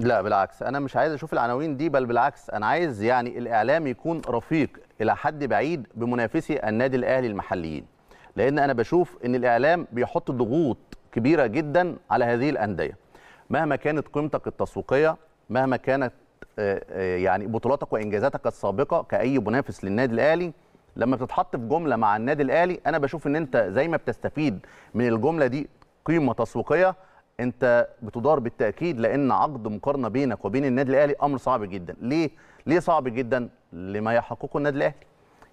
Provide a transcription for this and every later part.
لا بالعكس انا مش عايز اشوف العناوين دي بل بالعكس انا عايز يعني الاعلام يكون رفيق الى حد بعيد بمنافسي النادي الاهلي المحليين لان انا بشوف ان الاعلام بيحط ضغوط كبيره جدا على هذه الانديه مهما كانت قيمتك التسويقيه مهما كانت آه، آه، يعني بطولاتك وانجازاتك السابقه كاي منافس للنادي الاهلي لما بتتحط في جمله مع النادي الاهلي انا بشوف ان انت زي ما بتستفيد من الجمله دي قيمه تسويقيه انت بتدار بالتاكيد لان عقد مقارنه بينك وبين النادي الاهلي امر صعب جدا ليه ليه صعب جدا لما يحققه النادي الاهلي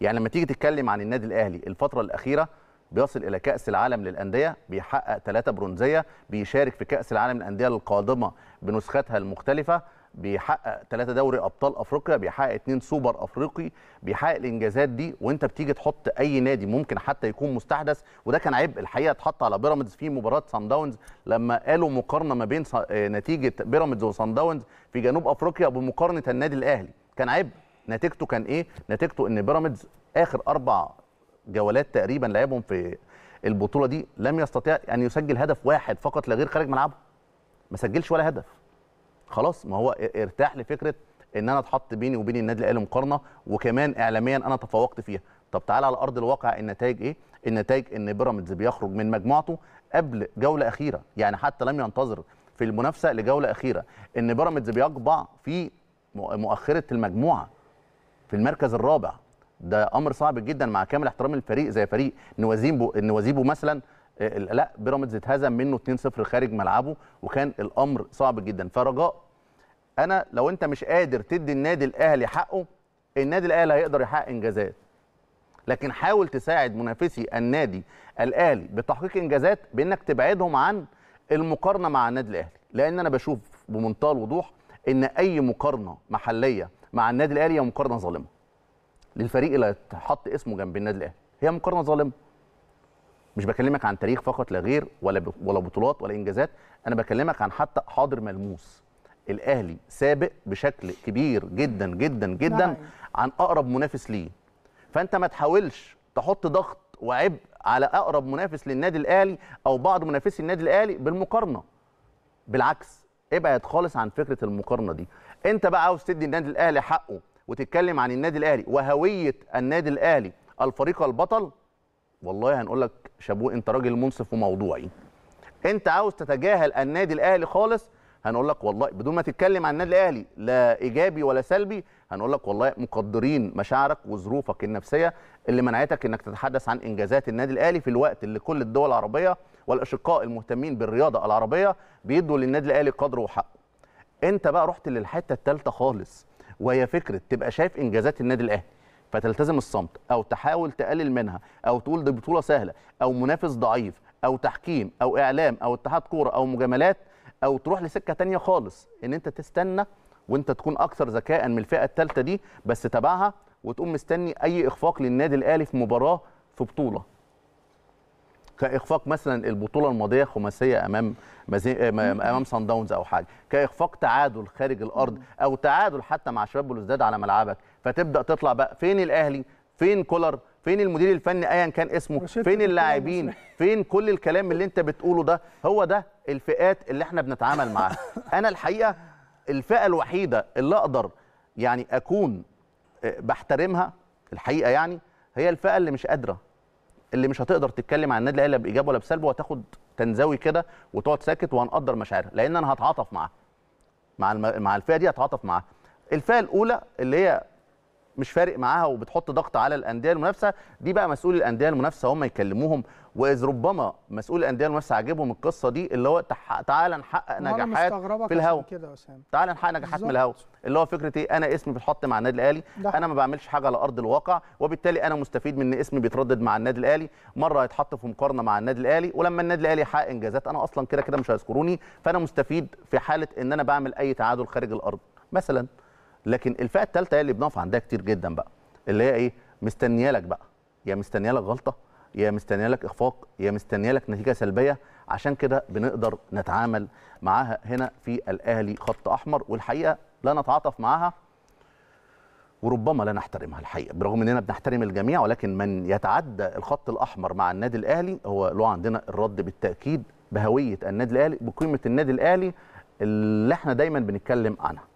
يعني لما تيجي تتكلم عن النادي الاهلي الفتره الاخيره بيصل الى كاس العالم للانديه بيحقق ثلاثه برونزيه بيشارك في كاس العالم للانديه القادمه بنسختها المختلفه بيحقق ثلاثة دوري ابطال افريقيا بيحقق اثنين سوبر افريقي بيحقق الانجازات دي وانت بتيجي تحط اي نادي ممكن حتى يكون مستحدث وده كان عيب الحقيقه اتحط على بيراميدز في مباراه سان داونز لما قالوا مقارنه ما بين آه، نتيجه بيراميدز وسان داونز في جنوب افريقيا بمقارنه النادي الاهلي كان عيب نتيجته كان ايه نتيجته ان بيراميدز اخر اربع جولات تقريبا لعبهم في البطوله دي لم يستطيع ان يسجل هدف واحد فقط لا غير خارج ملعبه ما سجلش ولا هدف خلاص ما هو ارتاح لفكره ان انا اتحط بيني وبين النادي الاهلي مقارنه وكمان اعلاميا انا تفوقت فيها طب تعالى على ارض الواقع النتائج ايه النتائج ان بيراميدز بيخرج من مجموعته قبل جوله اخيره يعني حتى لم ينتظر في المنافسه لجوله اخيره ان بيراميدز بيقبع في مؤخره المجموعه في المركز الرابع ده امر صعب جدا مع كامل احترام الفريق زي فريق نوازيبو نوازيبو مثلا إيه، لا بيراميدز اتهزم منه 2-0 خارج ملعبه وكان الامر صعب جدا فرجاء انا لو انت مش قادر تدي النادي الاهلي حقه النادي الاهلي هيقدر يحقق انجازات لكن حاول تساعد منافسي النادي الاهلي بتحقيق انجازات بانك تبعدهم عن المقارنه مع النادي الاهلي لان انا بشوف بمنتهى الوضوح ان اي مقارنه محليه مع النادي الاهلي هي مقارنه ظالمه للفريق اللي هيتحط اسمه جنب النادي الاهلي هي مقارنه ظالمه مش بكلمك عن تاريخ فقط لا غير ولا ولا بطولات ولا انجازات انا بكلمك عن حتى حاضر ملموس الاهلي سابق بشكل كبير جدا جدا جدا نعم. عن اقرب منافس ليه فانت ما تحاولش تحط ضغط وعبء على اقرب منافس للنادي الاهلي او بعض منافسي النادي الاهلي بالمقارنه بالعكس ابعد خالص عن فكره المقارنه دي انت بقى عاوز تدي النادي الاهلي حقه وتتكلم عن النادي الاهلي وهويه النادي الاهلي الفريق البطل والله هنقول لك شابوه انت راجل منصف وموضوعي انت عاوز تتجاهل النادي الاهلي خالص هنقول لك والله بدون ما تتكلم عن النادي الاهلي لا ايجابي ولا سلبي هنقول لك والله مقدرين مشاعرك وظروفك النفسيه اللي منعتك انك تتحدث عن انجازات النادي الاهلي في الوقت اللي كل الدول العربيه والاشقاء المهتمين بالرياضه العربيه بيدوا للنادي الاهلي قدره وحقه. انت بقى رحت للحته الثالثه خالص وهي فكره تبقى شايف انجازات النادي الاهلي فتلتزم الصمت او تحاول تقلل منها او تقول دي بطوله سهله او منافس ضعيف او تحكيم او اعلام او اتحاد كوره او مجاملات او تروح لسكه تانية خالص ان انت تستنى وانت تكون اكثر ذكاء من الفئه الثالثه دي بس تبعها وتقوم مستني اي اخفاق للنادي الاهلي في مباراه في بطوله كاخفاق مثلا البطوله الماضيه خماسيه امام مزي... آه، امام سان داونز او حاجه كاخفاق تعادل خارج الارض او تعادل حتى مع شباب بلوزداد على ملعبك فتبدا تطلع بقى فين الاهلي فين كولر فين المدير الفني ايا كان اسمه فين اللاعبين فين كل الكلام اللي انت بتقوله ده هو ده الفئات اللي احنا بنتعامل معاها انا الحقيقه الفئه الوحيده اللي اقدر يعني اكون آه، بحترمها الحقيقه يعني هي الفئه اللي مش قادره اللي مش هتقدر تتكلم عن النادي الاهلي لا بايجاب ولا بسلب وهتاخد تنزوي كده وتقعد ساكت وهنقدر مشاعرها لان انا هتعاطف معاها مع مع الفئه دي هتعاطف معاها الفئه الاولى اللي هي مش فارق معاها وبتحط ضغط على الانديه المنافسه دي بقى مسؤول الانديه المنافسه هم يكلموهم واذ ربما مسؤول الانديه المنافسه عاجبهم القصه دي اللي هو تعال نحقق نجاحات في الهواء تعال نحقق نجاحات من الهواء اللي هو فكره ايه انا اسمي بيتحط مع النادي الاهلي انا ما بعملش حاجه على ارض الواقع وبالتالي انا مستفيد من ان اسمي بيتردد مع النادي الاهلي مره هيتحط في مقارنه مع النادي الاهلي ولما النادي الاهلي يحقق انجازات انا اصلا كده كده مش هيذكروني فانا مستفيد في حاله ان انا بعمل اي تعادل خارج الارض مثلا لكن الفئه الثالثه هي اللي بنقف عندها كتير جدا بقى اللي هي ايه مستنيه لك بقى يا مستنيه لك غلطه يا مستنيه لك اخفاق يا مستنيه لك نتيجه سلبيه عشان كده بنقدر نتعامل معاها هنا في الاهلي خط احمر والحقيقه لا نتعاطف معاها وربما لا نحترمها الحقيقه برغم اننا بنحترم الجميع ولكن من يتعدى الخط الاحمر مع النادي الاهلي هو له عندنا الرد بالتاكيد بهويه النادي الاهلي بقيمه النادي الاهلي اللي احنا دايما بنتكلم عنها